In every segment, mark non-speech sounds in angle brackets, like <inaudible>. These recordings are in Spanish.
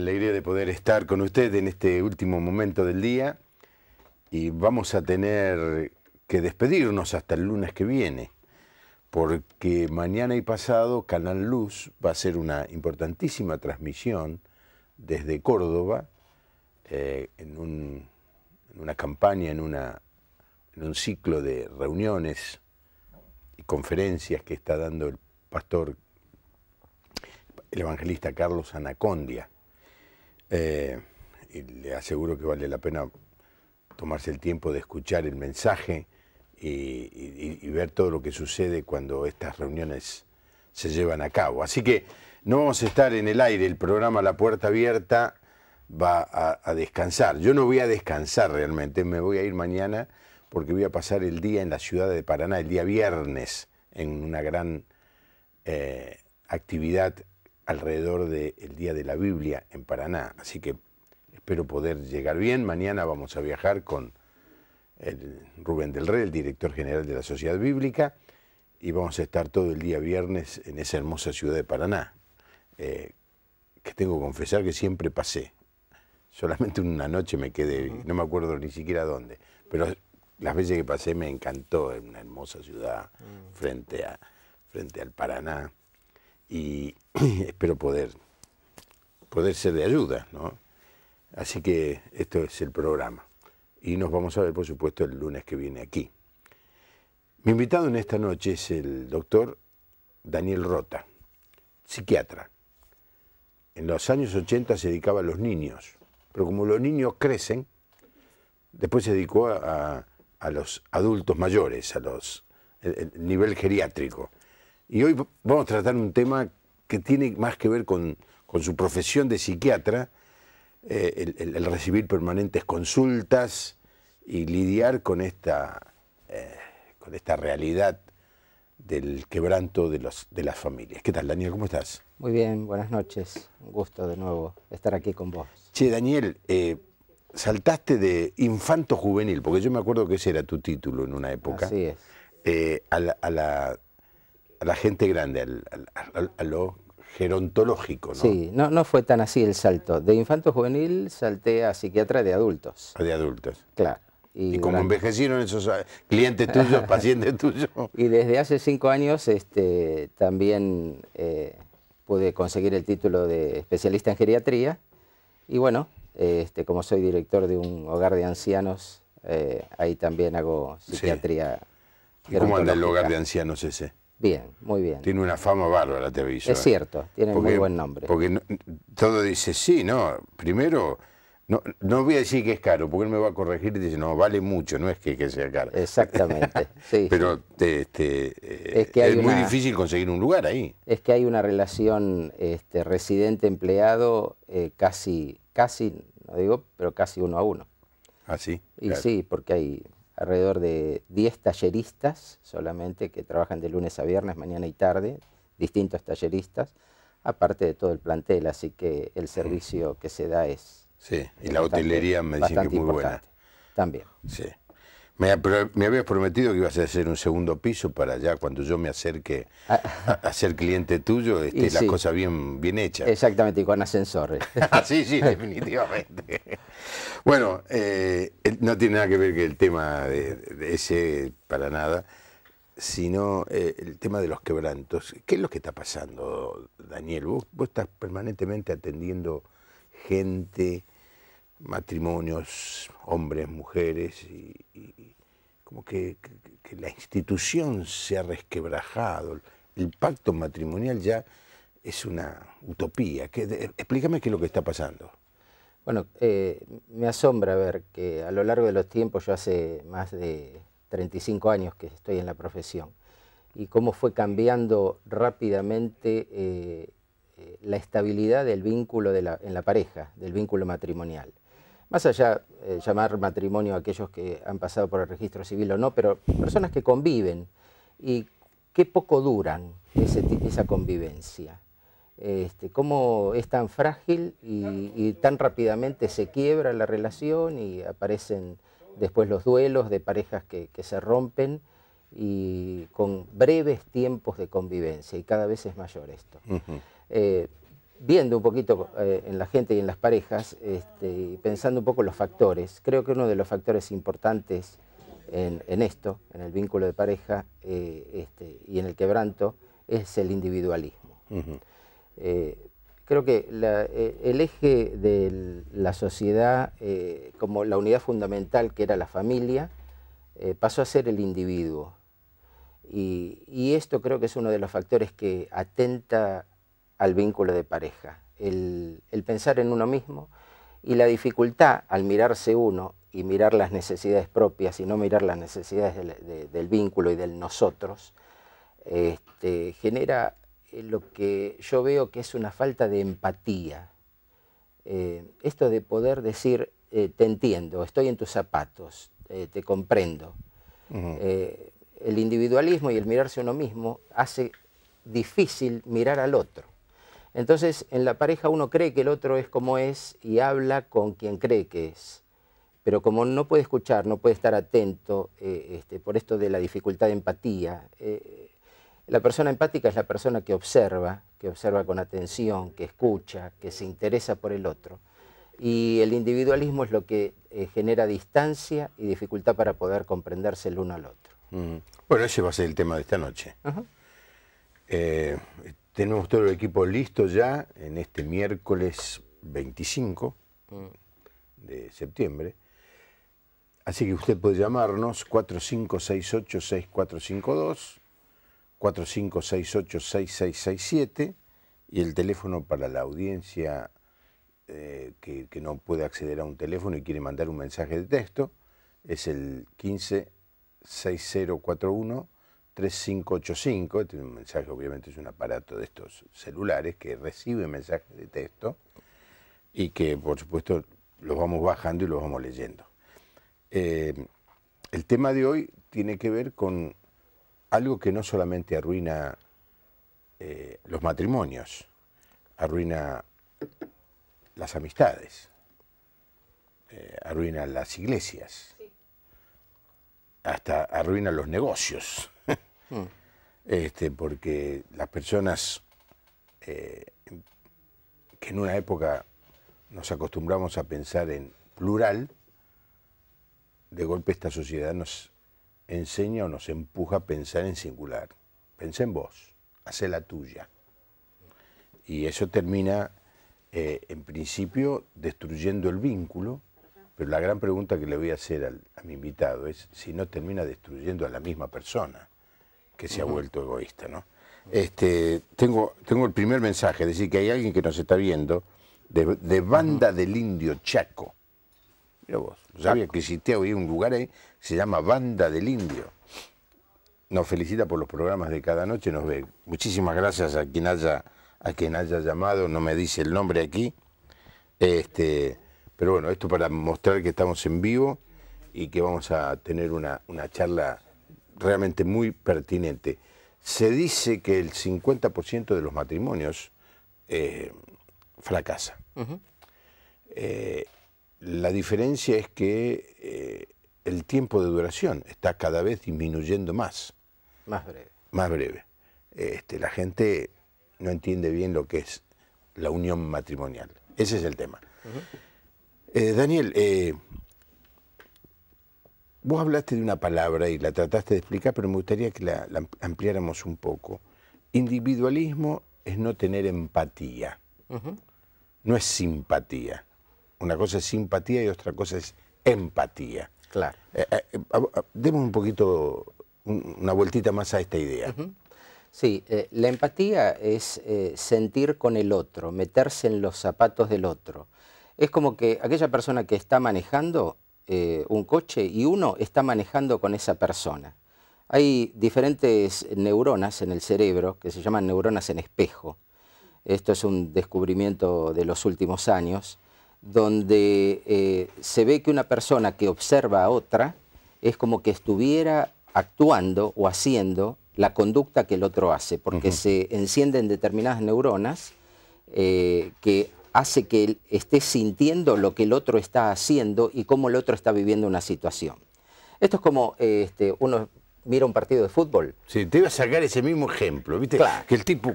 alegría de poder estar con usted en este último momento del día y vamos a tener que despedirnos hasta el lunes que viene, porque mañana y pasado Canal Luz va a ser una importantísima transmisión desde Córdoba eh, en, una campaña, en, en un ciclo de reuniones y conferencias que está dando el pastor el evangelista Carlos Anacondia. Eh, y le aseguro que vale la pena tomarse el tiempo de escuchar el mensaje y, ver todo lo que sucede cuando estas reuniones se llevan a cabo. Así que no vamos a estar en el aire, el programa La Puerta Abierta va a, descansar. Yo no voy a descansar realmente, me voy a ir mañana porque voy a pasar el día en la ciudad de Paraná, el día viernes, en una gran eh, actividad alrededor del Día de la Biblia en Paraná. Así que espero poder llegar bien. Mañana vamos a viajar con Rubén del Rey, el director general de la Sociedad Bíblica, y vamos a estar todo el día viernes en esa hermosa ciudad de Paraná, eh, que tengo que confesar que siempre pasé. Solamente una noche me quedé, no me acuerdo ni siquiera dónde, pero las veces que pasé me encantó, en una hermosa ciudad mm. frente, a, frente al Paraná. Y, <clears throat> espero poder, poder ser de ayuda, ¿no? Así que esto es el programa. Y nos vamos a ver, por supuesto, el lunes que viene aquí. Mi invitado en esta noche es el doctor Daniel Rota, psiquiatra. En los años 80 se dedicaba a los niños, pero como los niños crecen, después se dedicó a, los adultos mayores, a los nivel geriátrico. Y hoy vamos a tratar un tema que tiene más que ver con, su profesión de psiquiatra, eh, el, recibir permanentes consultas y lidiar con esta, eh, con esta realidad del quebranto de, los, de las familias. ¿Qué tal, Daniel? ¿Cómo estás? Muy bien, buenas noches. Un gusto de nuevo estar aquí con vos. Che, Daniel, eh, saltaste de infanto juvenil, porque yo me acuerdo que ese era tu título en una época. Así es. a la a la gente grande, al, a lo gerontológico, ¿no? Sí, no, no fue tan así el salto. De infanto juvenil salté a psiquiatra de adultos. Ah, de adultos. Claro. Y, como envejecieron esos ah, clientes <laughs> tuyos, pacientes tuyos. Y desde hace cinco años este, también eh, pude conseguir el título de especialista en geriatría. Y bueno, este, como soy director de un hogar de ancianos, eh, ahí también hago psiquiatría. ¿Y ¿Cómo anda el hogar de ancianos ese? Bien, muy bien. Tiene una fama bárbara, te aviso. Es eh. cierto, tiene muy buen nombre. Porque todo dice, sí, no, primero, no, no voy a decir que es caro, porque él me va a corregir y dice, no, vale mucho, no es que, sea caro. Exactamente, <laughs> sí. Pero este, eh, es, muy difícil conseguir un lugar ahí. Es que hay una relación este, residente-empleado eh, casi, casi, no digo, pero casi uno a uno. ¿Ah, sí? Y sí, porque hay alrededor de 10 talleristas solamente que trabajan de lunes a viernes, mañana y tarde, distintos talleristas, aparte de todo el plantel, así que el servicio que se da es... Sí, y la hotelería me dicen que es muy buena. También. Sí. Me, me, habías prometido que ibas a hacer un segundo piso para allá, cuando yo me acerque ah. a, ser cliente tuyo, este, las cosas bien, bien hechas. Exactamente, y con ascensores. <laughs> Ah, sí, sí, <laughs> definitivamente. bueno, eh, no tiene nada que ver que el tema de, ese para nada, sino eh, el tema de los quebrantos. ¿Qué es lo que está pasando, Daniel? Vos, vos estás permanentemente atendiendo gente matrimonios, hombres, mujeres, y, como que, la institución se ha resquebrajado. El pacto matrimonial ya es una utopía. explícame qué es lo que está pasando. Bueno, eh, me asombra ver que a lo largo de los tiempos, yo hace más de 35 años que estoy en la profesión, y cómo fue cambiando rápidamente eh, eh, la estabilidad del vínculo de la, en la pareja, del vínculo matrimonial más allá eh, llamar matrimonio a aquellos que han pasado por el registro civil o no, pero personas que conviven y qué poco duran esa convivencia. Este, cómo es tan frágil y, tan rápidamente se quiebra la relación y aparecen después los duelos de parejas que, se rompen y con breves tiempos de convivencia y cada vez es mayor esto viendo un poquito eh, en la gente y en las parejas, este, pensando un poco los factores, creo que uno de los factores importantes en, esto, en el vínculo de pareja eh, este, y en el quebranto, es el individualismo. Eh, creo que el eje de la sociedad, como la unidad fundamental que era la familia, pasó a ser el individuo. y esto creo que es uno de los factores que atenta al vínculo de pareja, el, pensar en uno mismo y la dificultad al mirarse uno y mirar las necesidades propias y no mirar las necesidades del, vínculo y del nosotros, este, genera eh, lo que yo veo que es una falta de empatía. Eh, esto de poder decir, eh, te entiendo, estoy en tus zapatos, te comprendo. el individualismo y el mirarse uno mismo hace difícil mirar al otro. Entonces, en la pareja uno cree que el otro es como es y habla con quien cree que es. Pero como no puede escuchar, no puede estar atento, eh, este, por esto de la dificultad de empatía, eh, la persona empática es la persona que observa, que observa con atención, que escucha, que se interesa por el otro. Y el individualismo es lo que eh, genera distancia y dificultad para poder comprenderse el uno al otro. Mm. Bueno, ese va a ser el tema de esta noche. Tenemos todo el equipo listo ya en este miércoles 25 mm. de septiembre. Así que usted puede llamarnos 4568-6452, 4568-6667 y el teléfono para la audiencia eh, que, que, no puede acceder a un teléfono y quiere mandar un mensaje de texto es el 156041. 3585, este un mensaje, obviamente es un aparato de estos celulares que recibe mensajes de texto y que por supuesto los vamos bajando y los vamos leyendo. Eh, el tema de hoy tiene que ver con algo que no solamente arruina eh, los matrimonios, arruina las amistades, eh, arruina las iglesias, hasta arruina los negocios. Mm. <laughs> Este, porque las personas eh, que en una época nos acostumbramos a pensar en plural, de golpe esta sociedad nos enseña o nos empuja a pensar en singular. Pensé en vos, hacé la tuya. Y eso termina, eh, en principio, destruyendo el vínculo pero la gran pregunta que le voy a hacer a mi invitado es si no termina destruyendo a la misma persona que se ha vuelto egoísta, ¿no? Este, tengo, tengo el primer mensaje, decir, que hay alguien que nos está viendo de, Banda del Indio Chaco. Mira vos, sabía que existía hoy un lugar ahí que se llama Banda del Indio. Nos felicita por los programas de cada noche, nos ve. Muchísimas gracias a quien haya, a quien haya llamado, no me dice el nombre aquí. Este, pero bueno, esto para mostrar que estamos en vivo y que vamos a tener una, charla realmente muy pertinente. Se dice que el 50% de los matrimonios eh, fracasa. Eh, la diferencia es que eh, el tiempo de duración está cada vez disminuyendo más. Más breve. Más breve. Este, la gente no entiende bien lo que es la unión matrimonial. Ese es el tema. Eh, Daniel, eh, vos hablaste de una palabra y la trataste de explicar, pero me gustaría que la, ampliáramos un poco. Individualismo es no tener empatía, no es simpatía. Una cosa es simpatía y otra cosa es empatía. Claro. Eh, demos un poquito, una vueltita más a esta idea. Sí, la empatía es sentir con el otro, meterse en los zapatos del otro. Es como que aquella persona que está manejando eh, un coche y uno está manejando con esa persona. Hay diferentes neuronas en el cerebro que se llaman neuronas en espejo. Esto es un descubrimiento de los últimos años, donde eh, se ve que una persona que observa a otra es como que estuviera actuando o haciendo la conducta que el otro hace, porque se encienden determinadas neuronas eh, que hace que él esté sintiendo lo que el otro está haciendo y cómo el otro está viviendo una situación. Esto es como eh, este, uno mira un partido de fútbol. Sí, te iba a sacar ese mismo ejemplo, ¿viste? Claro. Que el tipo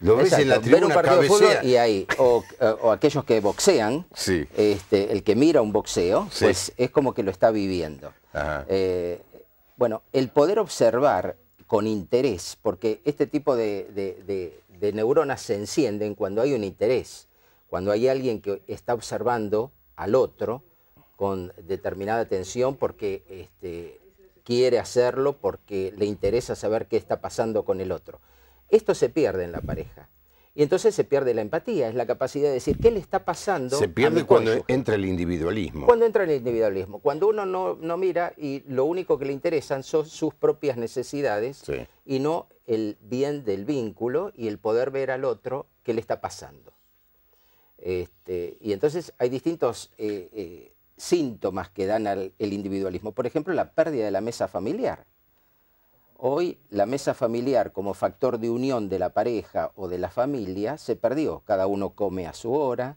lo ves en la tribuna, y ahí, o, aquellos que boxean, este, el que mira un boxeo, pues es como que lo está viviendo. Eh, bueno, el poder observar con interés, porque este tipo de neuronas se encienden cuando hay un interés. Cuando hay alguien que está observando al otro con determinada atención porque este, quiere hacerlo, porque le interesa saber qué está pasando con el otro. Esto se pierde en la pareja. Y entonces se pierde la empatía, es la capacidad de decir qué le está pasando. Se pierde cuando entra el individualismo. Cuando entra el individualismo, cuando uno no, mira y lo único que le interesan son sus propias necesidades y no el bien del vínculo y el poder ver al otro qué le está pasando. Este, y entonces hay distintos eh, eh, síntomas que dan al individualismo. Por ejemplo, la pérdida de la mesa familiar. Hoy la mesa familiar como factor de unión de la pareja o de la familia se perdió. Cada uno come a su hora,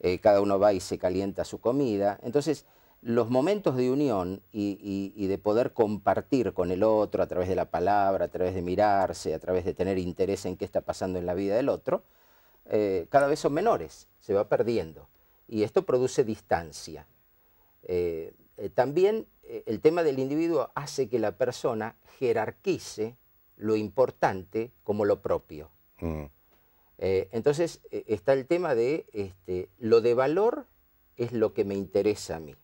eh, cada uno va y se calienta su comida. Entonces, los momentos de unión y, de poder compartir con el otro a través de la palabra, a través de mirarse, a través de tener interés en qué está pasando en la vida del otro, eh, cada vez son menores, se va perdiendo. Y esto produce distancia. Eh, eh, también el tema del individuo hace que la persona jerarquice lo importante como lo propio. Mm. entonces está el tema de este, lo de valor es lo que me interesa a mí.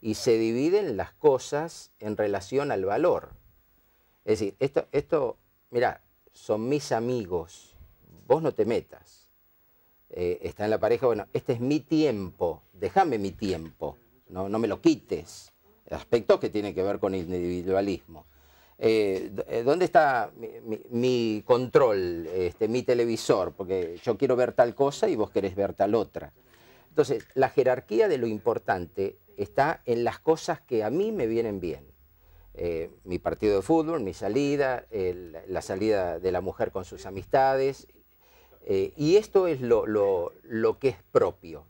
Y se dividen las cosas en relación al valor. Es decir, esto, esto mira, son mis amigos, vos no te metas. Eh, está en la pareja, bueno, este es mi tiempo, déjame mi tiempo, no, me lo quites. Aspectos que tienen que ver con individualismo. Eh, eh, ¿Dónde está mi, control, este, mi televisor? Porque yo quiero ver tal cosa y vos querés ver tal otra. Entonces, la jerarquía de lo importante está en las cosas que a mí me vienen bien. mi partido de fútbol, mi salida, la salida de la mujer con sus amistades, eh, y esto es lo, que es propio.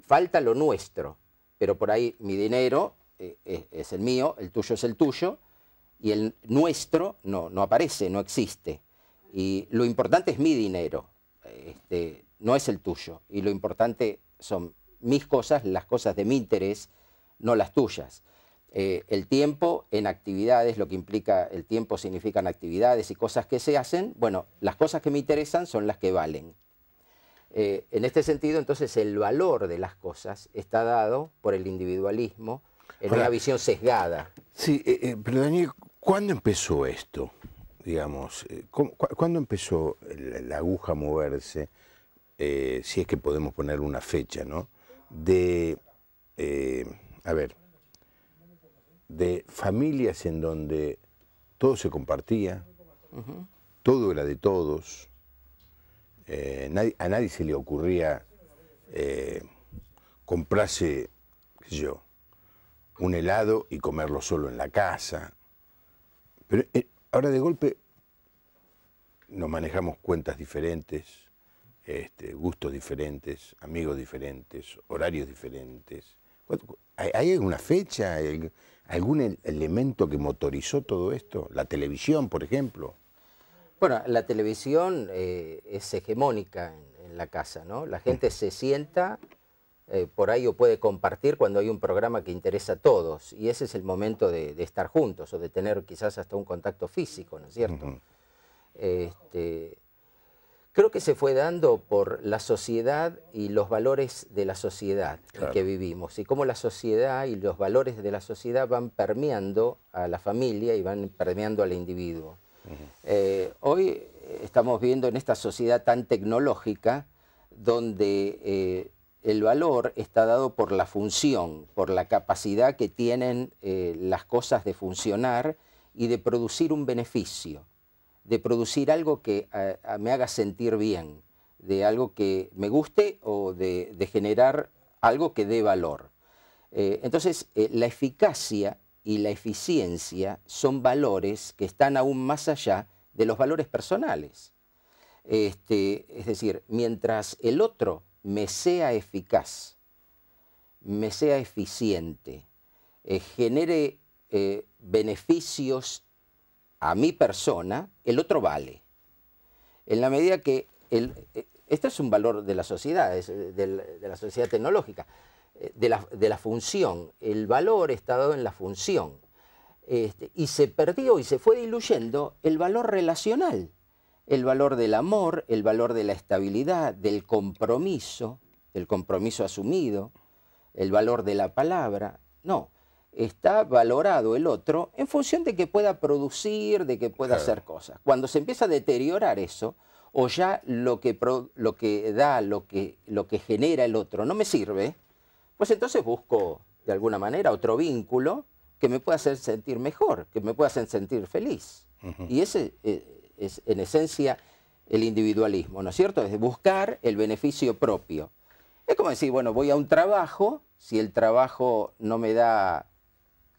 Falta lo nuestro, pero por ahí mi dinero eh, es, el mío, el tuyo es el tuyo, y el nuestro no, no aparece, no existe. Y lo importante es mi dinero, este, no es el tuyo. Y lo importante son mis cosas, las cosas de mi interés, no las tuyas. Eh, el tiempo en actividades, lo que implica el tiempo significan actividades y cosas que se hacen, bueno, las cosas que me interesan son las que valen. Eh, en este sentido, entonces, el valor de las cosas está dado por el individualismo en una visión sesgada. Sí, eh, pero Daniel, ¿cuándo empezó esto? Digamos, ¿cuándo empezó la aguja a moverse? si es que podemos poner una fecha, ¿no? De, a ver, de familias en donde todo se compartía, todo era de todos, eh, a nadie se le ocurría eh, comprarse, qué sé yo, un helado y comerlo solo en la casa. Pero eh, ahora de golpe nos manejamos cuentas diferentes, este, gustos diferentes, amigos diferentes, horarios diferentes. ¿Hay alguna fecha, algún elemento que motorizó todo esto? ¿La televisión, por ejemplo? Bueno, la televisión eh, es hegemónica en, la casa, ¿no? La gente mm. se sienta eh, por ahí o puede compartir cuando hay un programa que interesa a todos. Y ese es el momento de, estar juntos o de tener quizás hasta un contacto físico, ¿no es cierto? este, creo que se fue dando por la sociedad y los valores de la sociedad en que vivimos y cómo la sociedad y los valores de la sociedad van permeando a la familia y van permeando al individuo. Eh, hoy estamos viendo en esta sociedad tan tecnológica donde eh, el valor está dado por la función, por la capacidad que tienen eh, las cosas de funcionar y de producir un beneficio de producir algo que eh, me haga sentir bien, de algo que me guste o de, generar algo que dé valor. Eh, entonces, eh, la eficacia y la eficiencia son valores que están aún más allá de los valores personales. Este, es decir, mientras el otro me sea eficaz, me sea eficiente, genere beneficios a mi persona, el otro vale. En la medida que el, eh, es un valor de la sociedad, eh, de, la sociedad tecnológica, eh, de la, función. El valor está dado en la función. Este, y se perdió y se fue diluyendo el valor relacional, el valor del amor, el valor de la estabilidad, del compromiso, el compromiso asumido, el valor de la palabra. No, está valorado el otro en función de que pueda producir, de que pueda hacer cosas. Cuando se empieza a deteriorar eso, o ya lo que, lo que da, lo que, lo que genera el otro no me sirve, pues entonces busco de alguna manera otro vínculo que me pueda hacer sentir mejor, que me pueda hacer sentir feliz. Y ese eh, es en esencia el individualismo, ¿no es cierto? Es buscar el beneficio propio. Es como decir, bueno, voy a un trabajo, si el trabajo no me da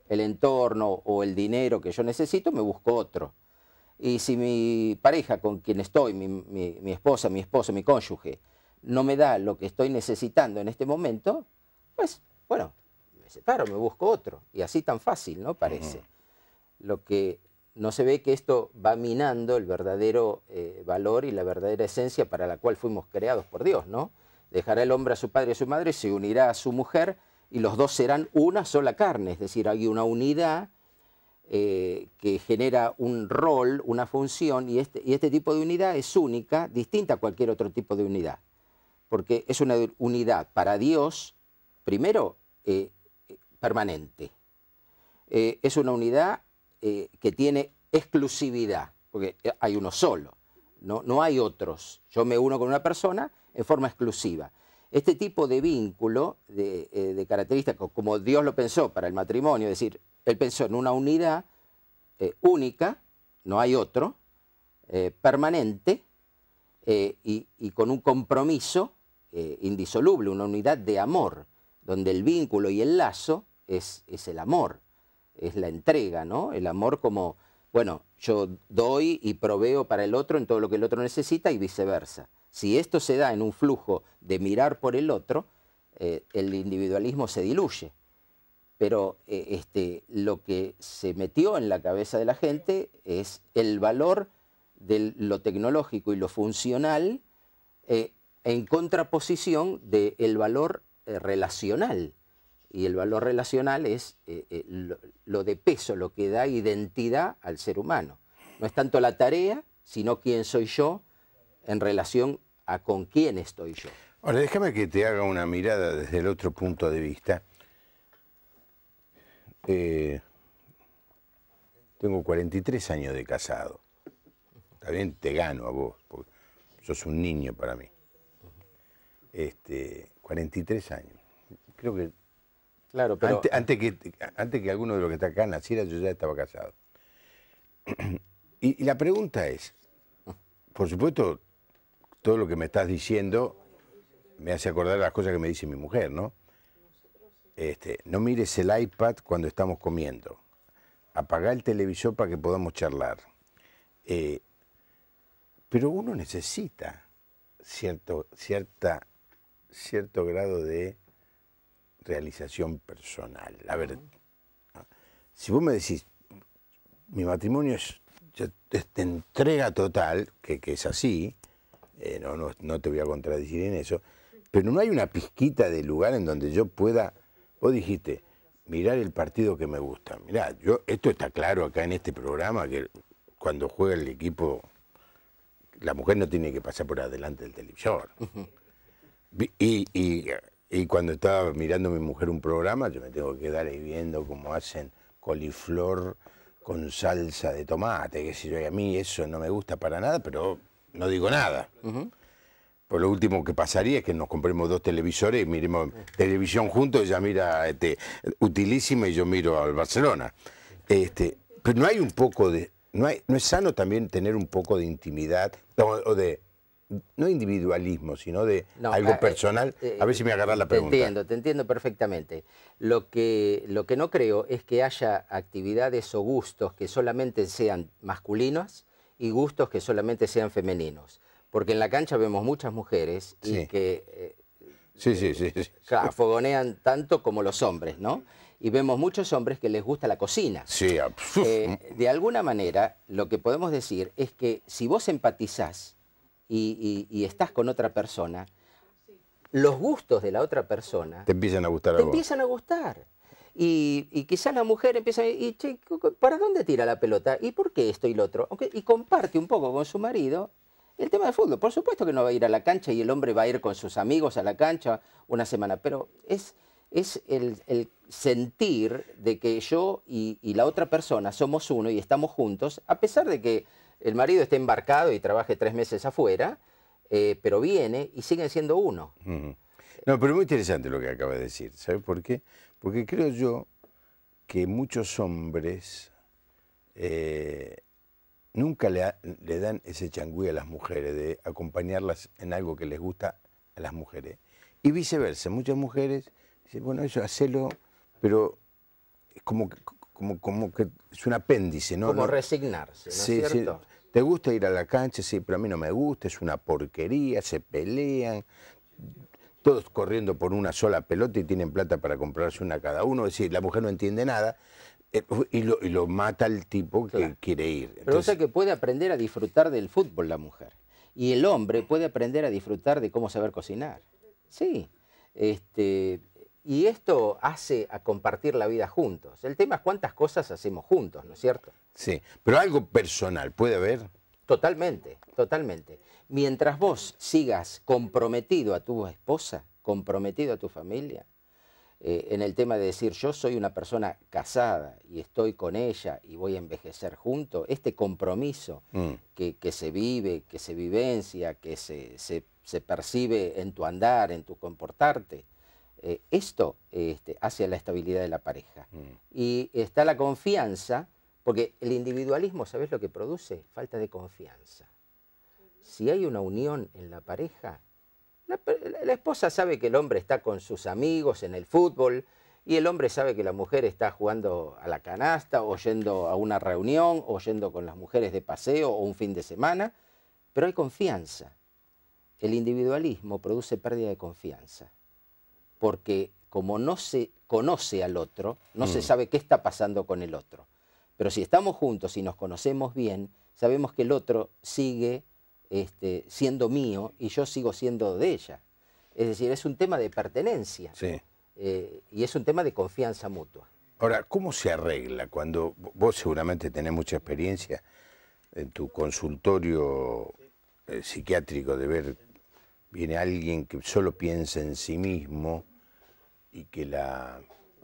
el entorno o el dinero que yo necesito, me busco otro. Y si mi pareja con quien estoy, mi, mi, esposa, mi esposo, mi cónyuge, no me da lo que estoy necesitando en este momento, pues bueno, me separo, me busco otro. Y así tan fácil, ¿no? Parece. Lo que no se ve que esto va minando el verdadero eh, valor y la verdadera esencia para la cual fuimos creados por Dios, ¿no? Dejará el hombre a su padre y a su madre, se unirá a su mujer y los dos serán una sola carne, es decir, hay una unidad eh, que genera un rol, una función, este, y este, tipo de unidad es única, distinta a cualquier otro tipo de unidad, porque es una unidad para Dios, primero, eh, permanente. Eh, es una unidad que tiene exclusividad, porque hay uno solo, no, no hay otros. Yo me uno con una persona en forma exclusiva. Este tipo de vínculo, de, eh, características, como Dios lo pensó para el matrimonio, es decir, Él pensó en una unidad eh, única, no hay otro, eh, permanente y, con un compromiso indisoluble, una unidad de amor, donde el vínculo y el lazo es, es el amor, es la entrega, ¿no? El amor como, bueno, yo doy y proveo para el otro en todo lo que el otro necesita y viceversa. Si esto se da en un flujo de mirar por el otro, eh, el individualismo se diluye. Pero eh, este, lo que se metió en la cabeza de la gente es el valor de lo tecnológico y lo funcional eh, en contraposición del valor relacional. Y el valor relacional es lo, lo de peso, lo que da identidad al ser humano. No es tanto la tarea, sino quién soy yo en relación a con quién estoy yo. Ahora, déjame que te haga una mirada desde el otro punto de vista. Eh, tengo 43 años de casado. También te gano a vos, porque sos un niño para mí. Este, 43 años. Creo que. Claro, pero. Antes, que, antes que alguno de los que está acá naciera, yo ya estaba casado. <clears throat> y la pregunta es: por supuesto, todo lo que me estás diciendo me hace acordar las cosas que me dice mi mujer, ¿no? Este, no mires el iPad cuando estamos comiendo. Apaga el televisor para que podamos charlar. Eh, pero uno necesita cierto, cierta, cierto grado de realización personal. A ver, si vos me decís, mi matrimonio es, de entrega total, que, que es así, eh, no, no, te voy a contradecir en eso, pero no hay una pizquita de lugar en donde yo pueda, vos dijiste, mirar el partido que me gusta. Mirá, yo, esto está claro acá en este programa, que cuando juega el equipo, la mujer no tiene que pasar por adelante del televisor. y, y, cuando estaba mirando mi mujer un programa, yo me tengo que quedar ahí viendo cómo hacen coliflor con salsa de tomate, que si yo, a mí eso no me gusta para nada, pero no digo nada. Por pues lo último que pasaría es que nos compremos dos televisores y miremos televisión juntos, ella mira este, utilísima y yo miro al Barcelona. Este, pero no hay un poco de. No, no es sano también tener un poco de intimidad o de no individualismo, sino de algo eh, eh, personal. a ver eh, si me agarras la pregunta. Te entiendo, te entiendo perfectamente. Lo que, lo que no creo es que haya actividades o gustos que solamente sean masculinos y gustos que solamente sean femeninos. Porque en la cancha vemos muchas mujeres y que... Eh, sí, sí, fogonean tanto como los hombres, ¿no? Y vemos muchos hombres que les gusta la cocina. Sí, eh, De alguna manera, lo que podemos decir es que si vos empatizás y, estás con otra persona, los gustos de la otra persona... Te empiezan a gustar empiezan a gustar. Y, quizás quizá la mujer empieza a y che, ¿para dónde tira la pelota? ¿Y por qué esto y lo otro? y comparte un poco con su marido el tema de fútbol. Por supuesto que no va a ir a la cancha y el hombre va a ir con sus amigos a la cancha una semana, pero es, es el, sentir de que yo y, la otra persona somos uno y estamos juntos, a pesar de que el marido esté embarcado y trabaje tres meses afuera, eh, pero viene y siguen siendo uno. No, pero es muy interesante lo que acaba de decir. ¿sabes? por qué? Porque creo yo que muchos hombres eh, nunca le, dan ese changüí a las mujeres de acompañarlas en algo que les gusta a las mujeres. Y viceversa, muchas mujeres dicen, bueno, eso, hacelo, pero es como, como, como que es un apéndice, ¿no? Como resignarse, ¿no es cierto? Te gusta ir a la cancha, sí, pero a mí no me gusta, es una porquería, se pelean, todos corriendo por una sola pelota y tienen plata para comprarse una cada uno. Es decir, la mujer no entiende nada eh, y lo, mata el tipo que quiere ir. Pero o sea que puede aprender a disfrutar del fútbol la mujer. Y el hombre puede aprender a disfrutar de cómo saber cocinar. Sí. Este, y esto hace a compartir la vida juntos. El tema es cuántas cosas hacemos juntos, ¿no es cierto? Sí, pero algo personal puede haber. Totalmente, totalmente. Mientras vos sigas comprometido a tu esposa, comprometido a tu familia, eh, en el tema de decir yo soy una persona casada y estoy con ella y voy a envejecer junto, este compromiso mm. que, se vive, que se vivencia, que se, percibe en tu andar, en tu comportarte, eh, esto este, hace la estabilidad de la pareja. Mm. Y está la confianza, porque el individualismo, ¿sabes lo que produce? Falta de confianza si hay una unión en la pareja, la, esposa sabe que el hombre está con sus amigos en el fútbol y el hombre sabe que la mujer está jugando a la canasta o yendo a una reunión o yendo con las mujeres de paseo o un fin de semana, pero hay confianza. El individualismo produce pérdida de confianza, porque como no se conoce al otro, no se mm. sabe qué está pasando con el otro. Pero si estamos juntos y nos conocemos bien, sabemos que el otro sigue este, siendo mío y yo sigo siendo de ella. Es decir, es un tema de pertenencia sí. Eh, y es un tema de confianza mutua. Ahora, ¿cómo se arregla cuando vos seguramente tenés mucha experiencia en tu consultorio eh, psiquiátrico de ver, viene alguien que solo piensa en sí mismo y que la,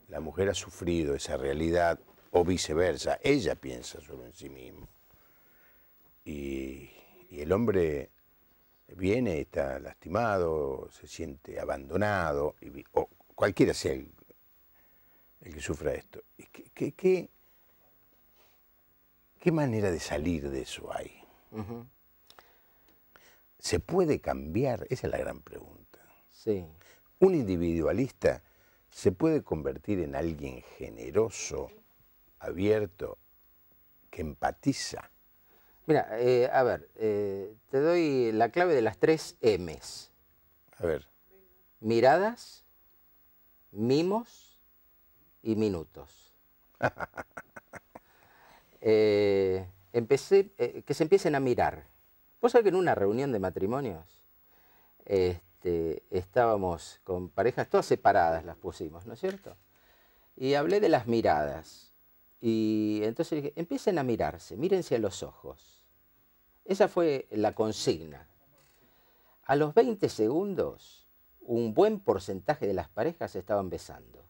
la mujer ha sufrido esa realidad o viceversa, ella piensa solo en sí mismo Y y el hombre viene, está lastimado, se siente abandonado, o cualquiera sea el, que sufra esto. ¿Qué, manera de salir de eso hay? ¿Se puede cambiar? Esa es la gran pregunta. Sí. Un individualista se puede convertir en alguien generoso, abierto, que empatiza. Mira, eh, a ver, eh, te doy la clave de las tres M's. A ver. Miradas, mimos y minutos. <laughs> Eh, empecé, que se empiecen a mirar. Vos sabés que en una reunión de matrimonios este, estábamos con parejas, todas separadas las pusimos, ¿no es cierto? Y hablé de las miradas. Y entonces dije, empiecen a mirarse, mírense a los ojos. Esa fue la consigna. A los 20 segundos, un buen porcentaje de las parejas estaban besando.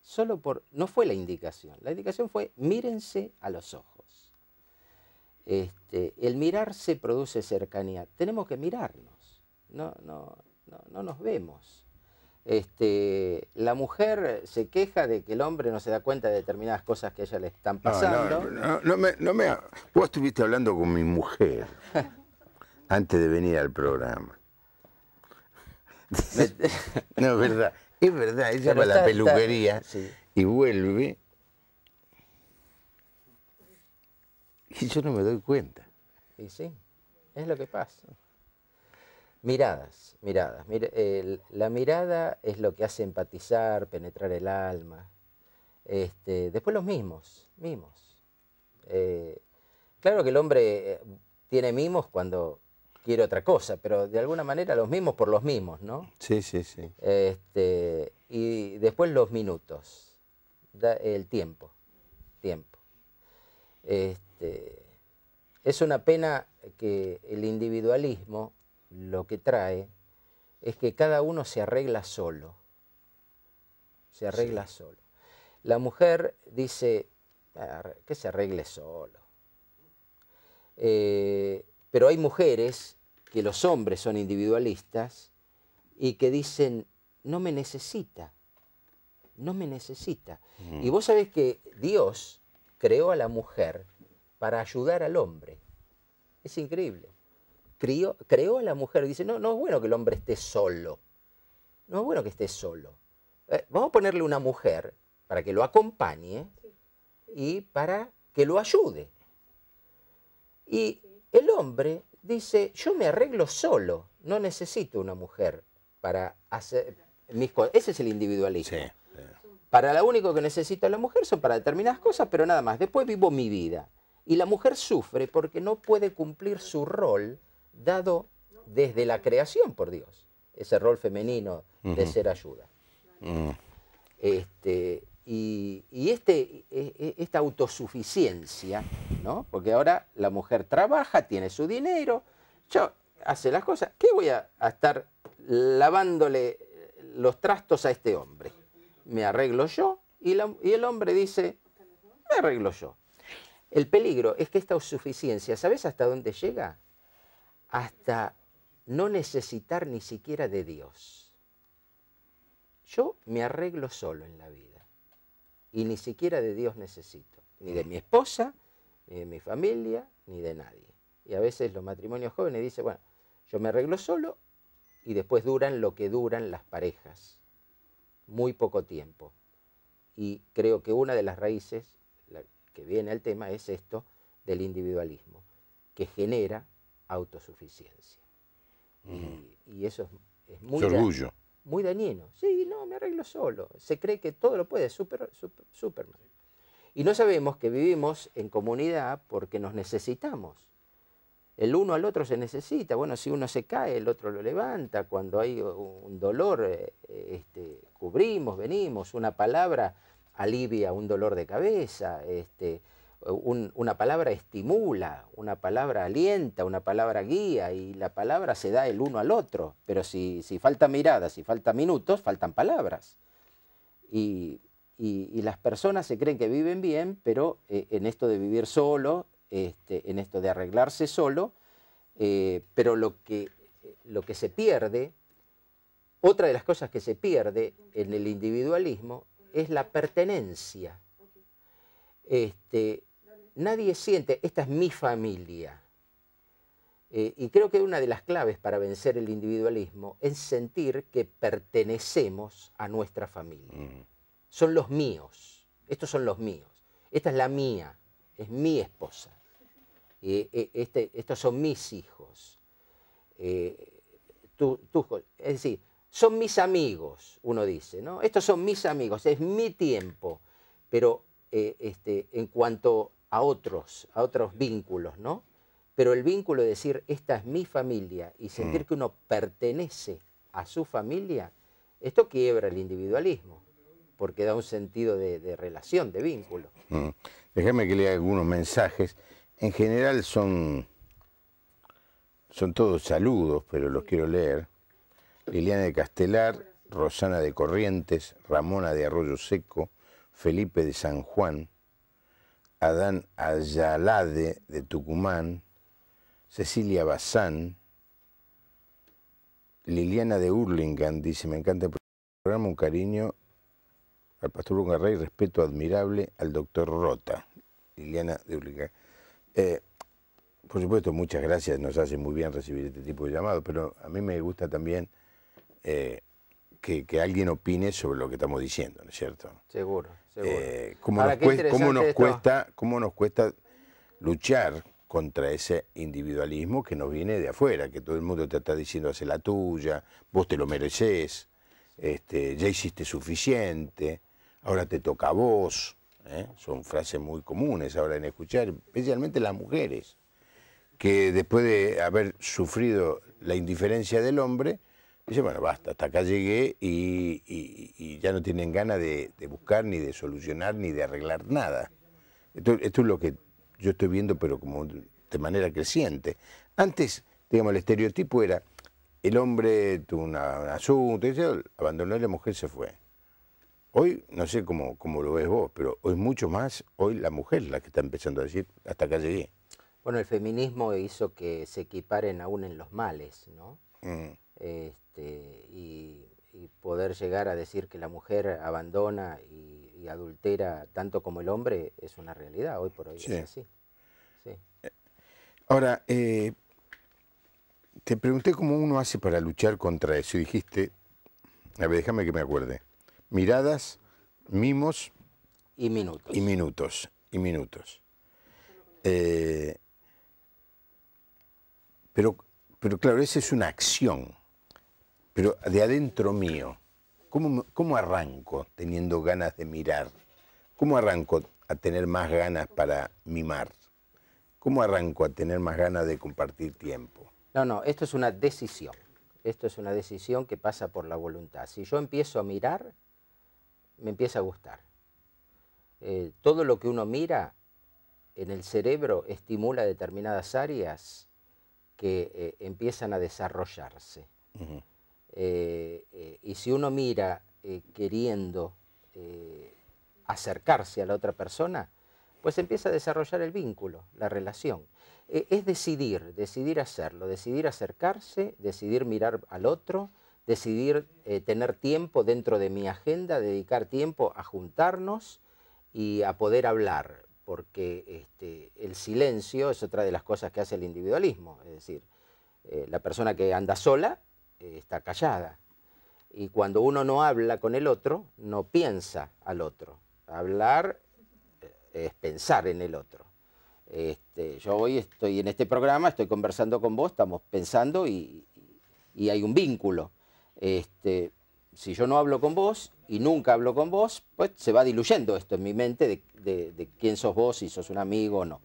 Solo por. No fue la indicación. La indicación fue mírense a los ojos. Este, el mirarse produce cercanía. Tenemos que mirarnos. no, no, no nos vemos. Este, la mujer se queja de que el hombre no se da cuenta de determinadas cosas que a ella le están pasando. No, me, Vos estuviste hablando con mi mujer <laughs> antes de venir al programa. <laughs> no, es verdad. Es verdad, ella va a la peluquería y vuelve. Y yo no me doy cuenta. Y sí, es lo que pasa. Miradas, miradas. la mirada es lo que hace empatizar, penetrar el alma. Este, después los mismos, mimos. Eh, claro que el hombre eh, tiene mimos cuando quiere otra cosa, pero de alguna manera los mismos por los mismos, ¿no? Sí, sí, sí. Este, y después los minutos, el tiempo, tiempo. Este, es una pena que el individualismo lo que trae es que cada uno se arregla solo. Se arregla solo. La mujer dice, que se arregle solo. Eh, pero hay mujeres que los hombres son individualistas y que dicen, no me necesita, no me necesita. Y vos sabés que Dios creó a la mujer para ayudar al hombre. Es increíble creó a la mujer. Dice, no, no es bueno que el hombre esté solo. No es bueno que esté solo. Eh, vamos a ponerle una mujer para que lo acompañe y para que lo ayude. Y el hombre dice, yo me arreglo solo, no necesito una mujer para hacer mis cosas. Ese es el individualismo. Para lo único que necesita la mujer son para determinadas cosas, pero nada más. Después vivo mi vida. Y la mujer sufre porque no puede cumplir su rol dado desde la creación por Dios, ese rol femenino de ser ayuda. Mm. este, y, este, e, e, esta autosuficiencia, ¿no? porque ahora la mujer trabaja, tiene su dinero, yo hace las cosas, ¿qué voy a, estar lavándole los trastos a este hombre? Me arreglo yo y, y el hombre dice, me arreglo yo. El peligro es que esta autosuficiencia, ¿sabes hasta dónde llega? hasta no necesitar ni siquiera de Dios. Yo me arreglo solo en la vida y ni siquiera de Dios necesito, ni de mi esposa, ni de mi familia, ni de nadie. Y a veces los matrimonios jóvenes dicen, bueno, yo me arreglo solo y después duran lo que duran las parejas, muy poco tiempo. Y creo que una de las raíces que viene al tema es esto del individualismo, que genera autosuficiencia. Y, eso es, muy, orgullo. muy dañino. Sí, no, me arreglo solo. Se cree que todo lo puede, super, super, Superman. Y no sabemos que vivimos en comunidad porque nos necesitamos. El uno al otro se necesita. Bueno, si uno se cae, el otro lo levanta. Cuando hay un dolor, eh, este, cubrimos, venimos. Una palabra alivia un dolor de cabeza. Este, una palabra estimula, una palabra alienta, una palabra guía y la palabra se da el uno al otro. Pero si, si falta mirada, si falta minutos, faltan palabras. Y, las personas se creen que viven bien, pero eh, en esto de vivir solo, este, en esto de arreglarse solo, eh, pero lo que, lo que se pierde, otra de las cosas que se pierde en el individualismo es la pertenencia. Este, nadie siente, esta es mi familia. Eh, y creo que una de las claves para vencer el individualismo es sentir que pertenecemos a nuestra familia. Mm. Son los míos, estos son los míos. Esta es la mía, es mi esposa. Eh, este, estos son mis hijos. Eh, es decir, son mis amigos, uno dice, ¿no? Estos son mis amigos, es mi tiempo. Pero este, en cuanto a otros, a otros vínculos, ¿no? Pero el vínculo de decir, esta es mi familia y sentir mm. que uno pertenece a su familia, esto quiebra el individualismo, porque da un sentido de, relación, de vínculo. Mm. Déjame que lea algunos mensajes. En general son, son todos saludos, pero los quiero leer. Liliana de Castelar, Rosana de Corrientes, Ramona de Arroyo Seco, Felipe de San Juan, Adán Ayalade de Tucumán, Cecilia Bazán, Liliana de Urlingan, dice, me encanta el programa, un cariño al pastor Ungarrey, respeto admirable al doctor Rota. Liliana de Urlingan. Eh, por supuesto, muchas gracias, nos hace muy bien recibir este tipo de llamados, pero a mí me gusta también eh, que, alguien opine sobre lo que estamos diciendo, ¿no es cierto? Seguro. Eh, cómo, nos cuesta, cómo, nos cuesta, luchar contra ese individualismo que nos viene de afuera, que todo el mundo te está diciendo hace la tuya, vos te lo mereces, este, ya hiciste suficiente, ahora te toca a vos. ¿eh? Son frases muy comunes ahora en escuchar, especialmente las mujeres, que después de haber sufrido la indiferencia del hombre, Dice, bueno, basta, hasta acá llegué y, ya no tienen ganas de, buscar, ni de solucionar, ni de arreglar nada. Esto, es lo que yo estoy viendo, pero como de manera creciente. Antes, digamos, el estereotipo era el hombre tuvo un asunto, abandonó a la mujer se fue. Hoy, no sé cómo, cómo lo ves vos, pero hoy mucho más, hoy la mujer la que está empezando a decir, hasta acá llegué. Bueno, el feminismo hizo que se equiparen aún en los males, ¿no? Mm. Este, este, y, poder llegar a decir que la mujer abandona y, adultera tanto como el hombre es una realidad hoy por hoy. Ahora, eh, te pregunté cómo uno hace para luchar contra eso y dijiste, a ver, déjame que me acuerde, miradas, mimos y minutos. Y minutos, y minutos. Eh, pero, pero claro, esa es una acción. Pero de adentro mío, ¿cómo, arranco teniendo ganas de mirar? ¿Cómo arranco a tener más ganas para mimar? ¿Cómo arranco a tener más ganas de compartir tiempo? No, no, esto es una decisión. Esto es una decisión que pasa por la voluntad. Si yo empiezo a mirar, me empieza a gustar. Eh, todo lo que uno mira en el cerebro estimula determinadas áreas que eh, empiezan a desarrollarse. Eh, eh, y si uno mira eh, queriendo acercarse a la otra persona, pues empieza a desarrollar el vínculo, la relación. es decidir, decidir hacerlo, decidir acercarse, decidir mirar al otro, decidir tener tiempo dentro de mi agenda, dedicar tiempo a juntarnos y a poder hablar, porque este, el silencio es otra de las cosas que hace el individualismo, es decir, la persona que anda sola eh, está callada. Y cuando uno no habla con el otro, no piensa al otro. Hablar eh, es pensar en el otro. Este, yo hoy estoy en este programa, estoy conversando con vos, estamos pensando y, hay un vínculo. Este, si yo no hablo con vos y nunca hablo con vos, pues se va diluyendo esto en mi mente de, quién sos vos, si sos un amigo o no.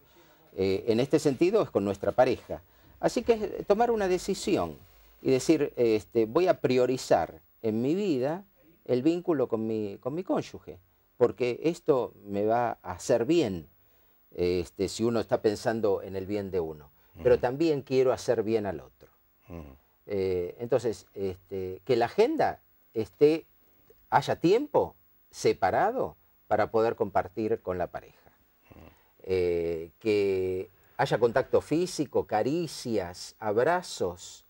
Eh, en este sentido es con nuestra pareja. Así que tomar una decisión y decir, este, voy a priorizar en mi vida el vínculo con mi, con mi cónyuge, porque esto me va a hacer bien este, si uno está pensando en el bien de uno, pero también quiero hacer bien al otro. Eh, entonces, este, que la agenda esté, haya tiempo separado para poder compartir con la pareja. Eh, que haya contacto físico, caricias, abrazos,